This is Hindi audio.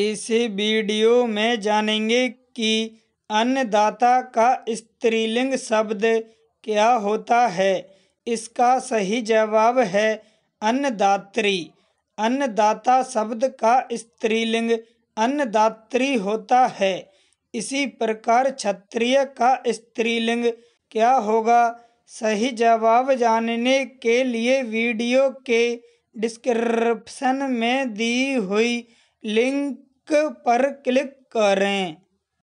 इस वीडियो में जानेंगे कि अन्नदाता का स्त्रीलिंग शब्द क्या होता है इसका सही जवाब है अन्नदात्री अन्नदाता शब्द का स्त्रीलिंग अन्नदात्री होता है इसी प्रकार क्षत्रिय का स्त्रीलिंग क्या होगा सही जवाब जानने के लिए वीडियो के डिस्क्रिप्शन में दी हुई लिंक पर क्लिक करें